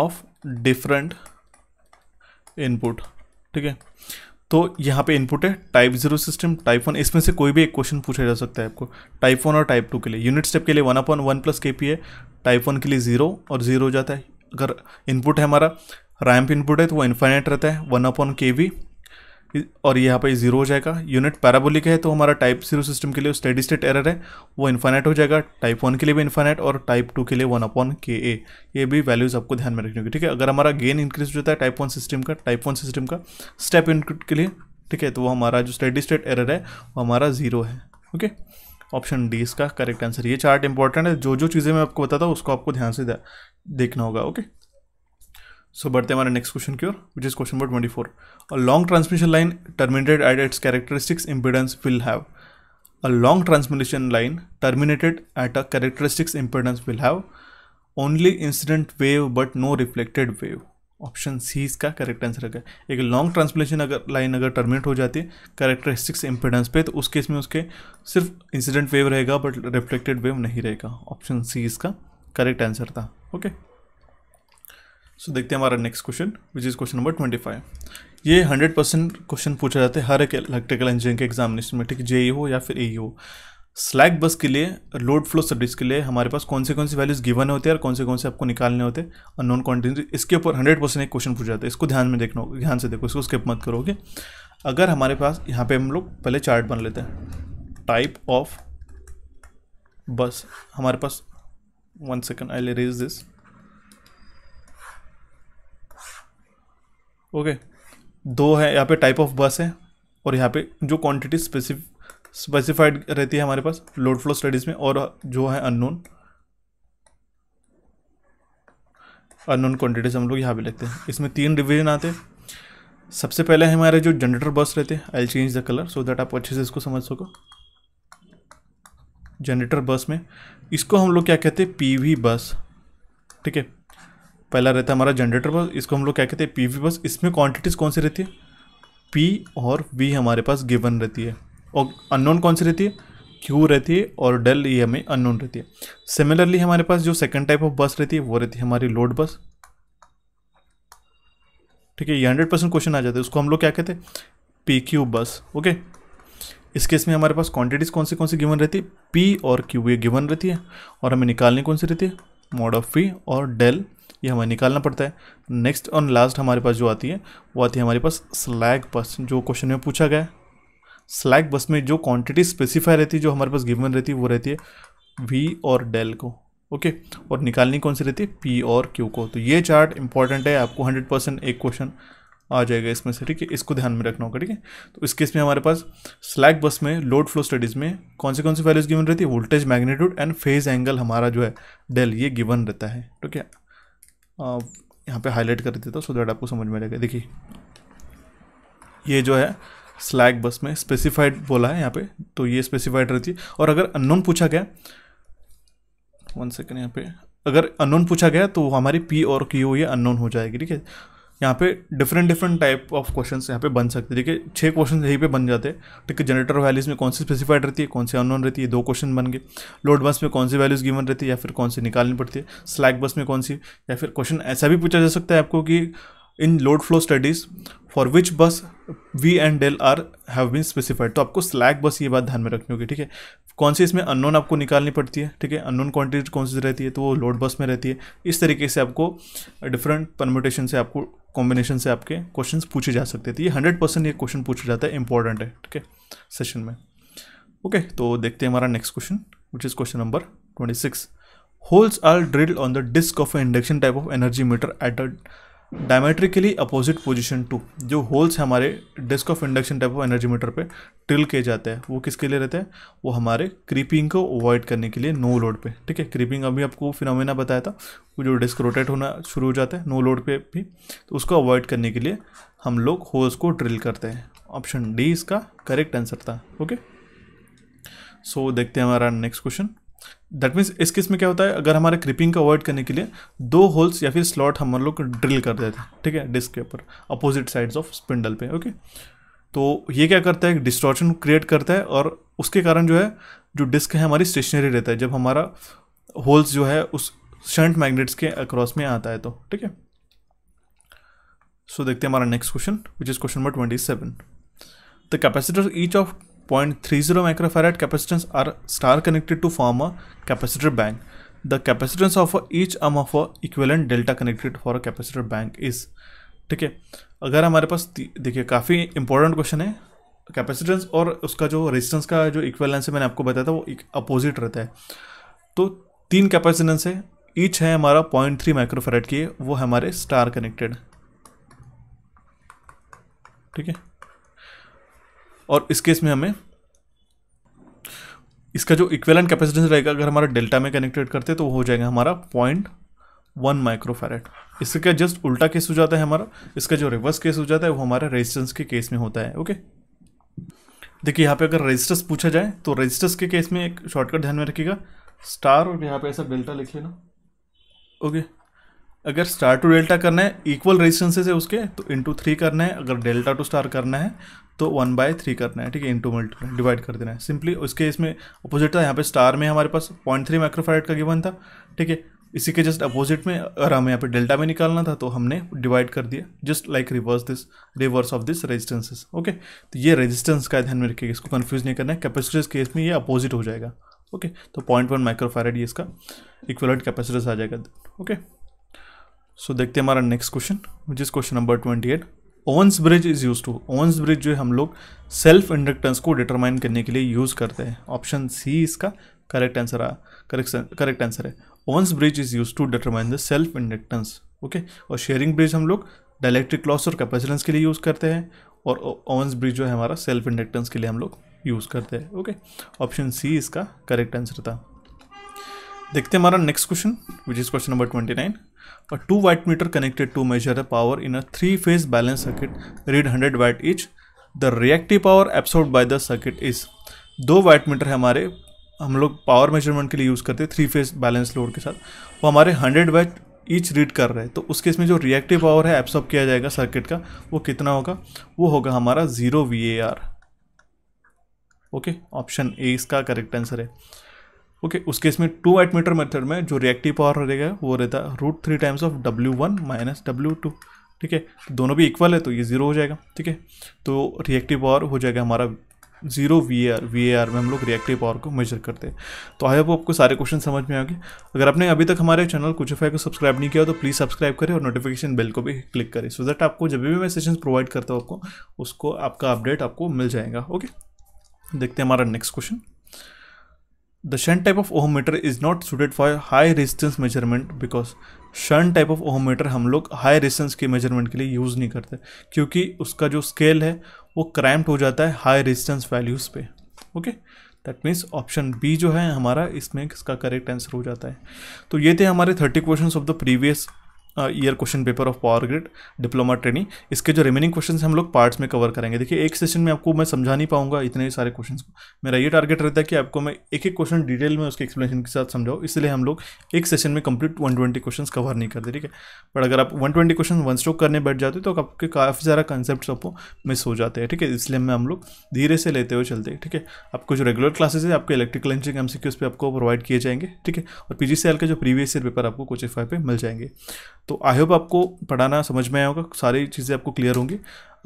of different input ठीक है तो यहाँ पे इनपुट है type zero system type one इसमें से कोई भी एक क्वेश्चन पूछा जा सकता है आपको टाइप वन और टाइप टू के लिए यूनिट स्टेप के लिए one upon one plus K P है टाइप वन के लिए जीरो और जीरो हो जाता है अगर इनपुट है हमारा रैम्प इनपुट है तो वो इन्फाइनेट रहता है वन अपॉन के वी और यहाँ पे जीरो हो जाएगा यूनिट पैराबोलिक है तो हमारा टाइप जीरो सिस्टम के लिए स्टेडी स्टेट एरर है वो इन्फाइनाइट हो जाएगा टाइप वन के लिए भी इन्फाइनाइट और टाइप टू के लिए वन अपॉन के ए ये भी वैल्यूज़ आपको ध्यान में रखनी होगी ठीक है अगर हमारा गेन इंक्रीज हो जाता है टाइप वन सिस्टम का टाइप वन सिस्टम का स्टेप इनपुट के लिए ठीक है तो वो हमारा जो स्टेडी स्टेट एरर है वो हमारा जीरो है ओके ऑप्शन डी इसका करेक्ट आंसर ये चार्ट इंपॉर्टेंट है जो जो चीज़ें मैं आपको बताता हूँ उसको आपको ध्यान से देखना होगा ओके सो बढ़ते हमारे नेक्स्ट क्वेश्चन की ओर which is question number twenty four a long transmission line terminated at its characteristics impedance will have a long transmission line terminated at a characteristics impedance will have only incident wave but no reflected wave option C इसका करेक्ट आंसर है एक लॉन्ग ट्रांसमिशन अगर लाइन अगर टर्मिनेट हो जाती है कैरेक्टरिस्टिक्स इम्पिडेंस पे तो उस केस में उसके सिर्फ इंसिडेंट वेव रहेगा बट रिफ्लेक्टेड वेव नहीं रहेगा ऑप्शन सी इसका करेक्ट आंसर था ओके okay? सो देखते हैं हमारा next question which is question number twenty five ये हंड्रेड परसेंट क्वेश्चन पूछा जाता है हर एक इलेक्ट्रिकल इंजीनियर के एग्जामिनेशन में ठीक जे e हो या फिर ए e हो स्लैग बस के लिए लोड फ्लो सर्विस के लिए हमारे पास कौन से कौन से वैल्यूज गिवन होते हैं और कौन से कौन से आपको निकालने होते हैं और नॉन कॉन्टिन्यूटी इसके ऊपर हंड्रेड परसेंट एक क्वेश्चन पूछा जाता है इसको ध्यान में देखना होगा ध्यान से देखो इसको स्किप मत करोगे अगर हमारे पास यहाँ पे हम लोग पहले चार्ट बन लेते हैं टाइप ऑफ बस हमारे पास वन सेकेंड आई ले रेज दिस ओके दो है यहाँ पे टाइप ऑफ बस है और यहाँ पे जो क्वांटिटी स्पेसिफ स्पेसिफाइड रहती है हमारे पास लोड फ्लो स्टडीज़ में और जो है अननोन अननोन क्वांटिटीज हम लोग यहाँ पे लिखते हैं इसमें तीन डिवीजन आते हैं सबसे पहले हमारे जो जनरेटर बस रहते हैं I change the colour so that आप अच्छे से इसको समझ सको जनरेटर बस में इसको हम लोग क्या कहते हैं पी बस ठीक है पहला रहता है हमारा जनरेटर बस इसको हम लोग क्या कहते हैं पी वी बस इसमें क्वांटिटीज़ कौन सी रहती है पी और वी हमारे पास गिवन रहती है और अननोन कौन सी रहती है क्यू रहती है और डेल ये e हमें अननोन रहती है सिमिलरली हमारे पास जो सेकंड टाइप ऑफ बस रहती है वो रहती है हमारी लोड बस ठीक है ये हंड्रेड परसेंट क्वेश्चन आ जाता है उसको हम लोग क्या कहते हैं पी क्यू बस ओके इस केस में हमारे पास क्वांटिटीज़ कौन सी कौन सी गिवन रहती है पी और क्यू ये गिवन रहती है और हमें निकालनी कौन सी रहती है मॉड ऑफ पी और डेल ये हमें निकालना पड़ता है नेक्स्ट और लास्ट हमारे पास जो आती है वो आती है हमारे पास स्लैग बस जो क्वेश्चन में पूछा गया है स्लैग बस में जो क्वांटिटी स्पेसिफाई रहती है जो हमारे पास गिवन रहती है वो रहती है वी और डेल को ओके और निकालनी कौन सी रहती है पी और क्यू को तो ये चार्ट इंपॉर्टेंट है आपको हंड्रेड परसेंट एक क्वेश्चन आ जाएगा इसमें से ठीक है इसको ध्यान में रखना होगा ठीक है तो इस केस में हमारे पास स्लैग बस में लोड फ्लो स्टडीज़ में कौन से कौन से वैल्यूज़ गिवन रहती है voltage magnitude and phase angle हमारा जो है डेल ये गिवन रहता है ठीक है यहाँ पे हाईलाइट कर देता हूँ सो दैट आपको समझ में आएगा देखिए ये जो है स्लैग बस में स्पेसिफाइड बोला है यहाँ पे तो ये स्पेसिफाइड रहती है और अगर अननोन पूछा गया वन सेकेंड यहाँ पे अगर अननोन पूछा गया तो हमारी पी और क्यू ये अननोन हो जाएगी ठीक है यहाँ पे different different type of question यहाँ पे बन सकते हैं ठीक है छः क्वेश्चन यहीं पे बन जाते हैं ठीक है जनरेटर वैल्यूज़ में कौन सी स्पेसिफाइड रहती है कौन सी अननोन रहती है दो क्वेश्चन बन गए लोड बस में कौन सी वैल्यूज़ गिवन रहती है या फिर कौन सी निकालनी पड़ती है स्लैक बस में कौन सी या फिर क्वेश्चन ऐसा भी पूछा जा सकता है आपको कि in load flow studies for which bus V and del are have been specified तो आपको स्लैक बस ये बात ध्यान में रखनी होगी ठीक है कौन सी इसमें अननोन आपको निकालनी पड़ती है ठीक है अननोन क्वांटिटी कौन सी रहती है तो वो लोड बस में रहती है इस तरीके से आपको डिफरेंट परमोटेशन से आपको कॉम्बिनेशन से आपके क्वेश्चन पूछे जा सकते थे ये हंड्रेड परसेंट ये क्वेश्चन पूछा जाता है इंपॉर्टेंट है ठीक है सेशन में ओके okay, तो देखते हैं हमारा next question which is question number twenty six holes are drill on the disc of induction type of energy meter at a diametrically opposite position to जो होल्स हमारे disc of induction type of energy meter पे ट्रिल किए जाते हैं वो किसके लिए रहते हैं वो हमारे क्रीपिंग को अवॉइड करने के लिए नो लोड पे ठीक है क्रीपिंग अभी आपको फिनोमेना बताया था वो जो डिस्क रोटेट होना शुरू हो जाता है नो लोड पे भी तो उसको अवॉइड करने के लिए हम लोग होल्स को ड्रिल करते हैं ऑप्शन डी इसका करेक्ट आंसर था ओके सो देखते हैं हमारा नेक्स्ट क्वेश्चन दैट मीन्स इस किस में क्या होता है अगर हमारे क्रिपिंग को अवॉइड करने के लिए दो होल्स या फिर स्लॉट हम लोग ड्रिल कर देते हैं ठीक है डिस्क के ऊपर अपोजिट साइड्स ऑफ स्पिंडल पे ओके तो ये क्या करता है डिस्ट्रॉक्शन क्रिएट करता है और उसके कारण जो है जो डिस्क है हमारी स्टेशनरी रहता है जब हमारा होल्स जो है उस शंट मैग्नेट्स के अक्रॉस में आता है तो ठीक है सो देखते हैं हमारा next question which is question number twenty seven the capacitor each of 0.30 microfarad capacitance are star connected to form a capacitor bank. The capacitance of each arm of a equivalent delta connected for a capacitor bank is ठीक है अगर हमारे पास देखिए काफ़ी इंपॉर्टेंट क्वेश्चन है कैपेसिटेंस और उसका जो रेजिस्टेंस का जो इक्वेलेंस है मैंने आपको बताया था वो अपोजिट रहता है तो तीन कैपेसिटेंस है ईच है हमारा पॉइंट थ्री माइक्रोफेरेट की वो हमारे स्टार कनेक्टेड ठीक है और इस केस में हमें इसका जो इक्वेलेंट कैपेसिटेंस रहेगा अगर हमारा डेल्टा में कनेक्टेड करते तो वो हो जाएगा हमारा पॉइंट वन माइक्रोफेरेट इसका जस्ट उल्टा केस हो जाता है हमारा इसका जो रिवर्स केस हो जाता है वो हमारा रेजिस्टेंस के केस में होता है ओके देखिए यहाँ पे अगर रजिस्टर्स पूछा जाए तो रजिस्टर्स के केस में एक शॉर्टकट ध्यान में रखिएगा स्टार और यहाँ पे ऐसा डेल्टा लिख लेना ओके अगर स्टार टू डेल्टा करना है इक्वल रेजिस्टेंसेस है उसके तो इंटू थ्री करना है अगर डेल्टा टू स्टार करना है तो वन बाय थ्री करना है ठीक है इंटू मल्टीप्लाई डिवाइड कर देना है सिंपली उसके इसमें अपोजिट था यहाँ पे स्टार में हमारे पास पॉइंट थ्री माइक्रोफाइड का गिवन था ठीक है इसी के जस्ट अपोजिट में अगर हमें यहाँ पे डेल्टा में निकालना था तो हमने डिवाइड कर दिया just like reverse this reverse of this resistances okay तो ये रेजिस्टेंस का ध्यान में रखिएगा इसको कन्फ्यूज नहीं करना है कैपेसिटीज केस में ये अपोजिट हो जाएगा ओके तो पॉइंट वन माइक्रोफायरेड ये इसका इक्वलेंट कैपेसिटीज आ जाएगा ओके सो so, देखते हैं हमारा नेक्स्ट क्वेश्चन जिस question number twenty eight Owen's bridge is use to Owen's bridge जो हम लोग सेल्फ इंडक्टेंस को डिटरमाइन करने के लिए यूज़ करते हैं ऑप्शन सी इसका करेक्ट आंसर आ करेक्ट करेक्ट आंसर है Owen's bridge is use to determine the self inductance okay और शेयरिंग ब्रिज हम लोग डायलेक्ट्रिक लॉस और कैपेसिटेंस के लिए यूज़ करते हैं और ओवंस ब्रिज जो है हमारा सेल्फ इंडक्टेंस के लिए हम लोग यूज़ करते हैं ओके ऑप्शन सी इसका करेक्ट आंसर था देखते हैं हमारा next question which is question number twenty nine A two watt meter connected to measure the power in a three phase balance circuit read 100 watt each. The reactive power absorbed by the circuit is दो वाइट मीटर है हमारे हम लोग पावर मेजरमेंट के लिए यूज़ करते हैं थ्री फेज बैलेंस लोड के साथ वो हमारे 100 वैट ईच रीड कर रहे हैं तो उसके इसमें जो रिएक्टिव पावर है एब्सॉर्ब किया जाएगा सर्किट का वो कितना होगा वो होगा हमारा zero V okay option A इसका करेक्ट आंसर है ओके okay, उस केस में टू वाइट मीटर मेथड में जो रिएक्टिव पावर रहेगा वो रहता है root three times of W one minus W two ठीक है तो दोनों भी इक्वल है तो ये ज़ीरो हो जाएगा ठीक है तो रिएक्टिव पावर हो जाएगा हमारा zero V A R V A R में हम लोग रिएक्टिव पावर को मेजर करते हैं तो आई होप आपको सारे क्वेश्चन समझ में आओगे अगर आपने अभी तक हमारे चैनल कुछ कुचेफाई को सब्सक्राइब नहीं किया तो प्लीज़ सब्सक्राइब करें और नोटिफिकेशन बेल को भी क्लिक करें सो दैट आपको जब भी मैं सेशन प्रोवाइड करता हूँ आपको उसको आपका अपडेट आपको मिल जाएगा ओके देखते हैं हमारा next question The shunt type of ohmmeter is not suited for high resistance measurement because shunt type of ohmmeter हम लोग हाई रेसेंस के मेजरमेंट के लिए यूज़ नहीं करते क्योंकि उसका जो स्केल है वो क्रैम्प्ड हो जाता है हाई रेजिस्टेंस वैल्यूज़ पे okay that means option B जो है हमारा इसमें इसका करेक्ट आंसर हो जाता है तो ये थे हमारे thirty question of the previous year question paper of power grid diploma training इसके जो रिमेनिंग क्वेश्चन हम लोग पार्ट्स में कवर करेंगे देखिए एक सेशन में आपको मैं समझा नहीं पाऊंगा इतने सारे क्वेश्चन को मेरा ये टारगेट रहता है कि आपको मैं एक एक क्वेश्चन डिटेल में उसके एक्सप्लेनेशन के साथ समझाओ इसलिए हम लोग एक सेशन में complete one twenty question cover नहीं करते ठीक है बट अगर आप one twenty question one stroke करने बैठ जाते तो आपके काफ़ी सारा कंसेप्ट आपको मिस हो जाते हैं ठीक है इसलिए मैं हम लोग धीरे से लेते हुए चलते हैं ठीक है आपको जो रेगुलर क्लासेस है आपके इलेक्ट्रिकल इंजीनियरिंग एम पर आपको प्रोवाइड किए जाएंगे ठीक है और पी के जो प्रीवियस ईयर पेपर आपको कोचिंग फाइव पर मिल जाएंगे तो आई होप आपको पढ़ाना समझ में आया होगा सारी चीज़ें आपको क्लियर होंगी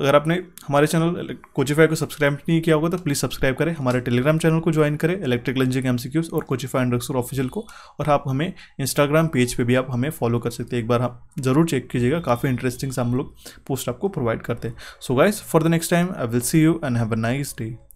अगर आपने हमारे चैनल कोचिफाई को सब्सक्राइब नहीं किया होगा तो प्लीज़ सब्सक्राइब करें हमारे टेलीग्राम चैनल को ज्वाइन करें इलेक्ट्रिकल लंजिंग एम और कोचिफाई इंडक्सर ऑफिशियल को और आप हमें इंस्टाग्राम पेज पे भी आप हमें फॉलो कर सकते हैं एक बार आप जरूर चेक कीजिएगा काफ़ी इंटरेस्टिंग हम लोग पोस्ट आपको प्रोवाइड करते हैं so guys for the next time I will see you and have a nice day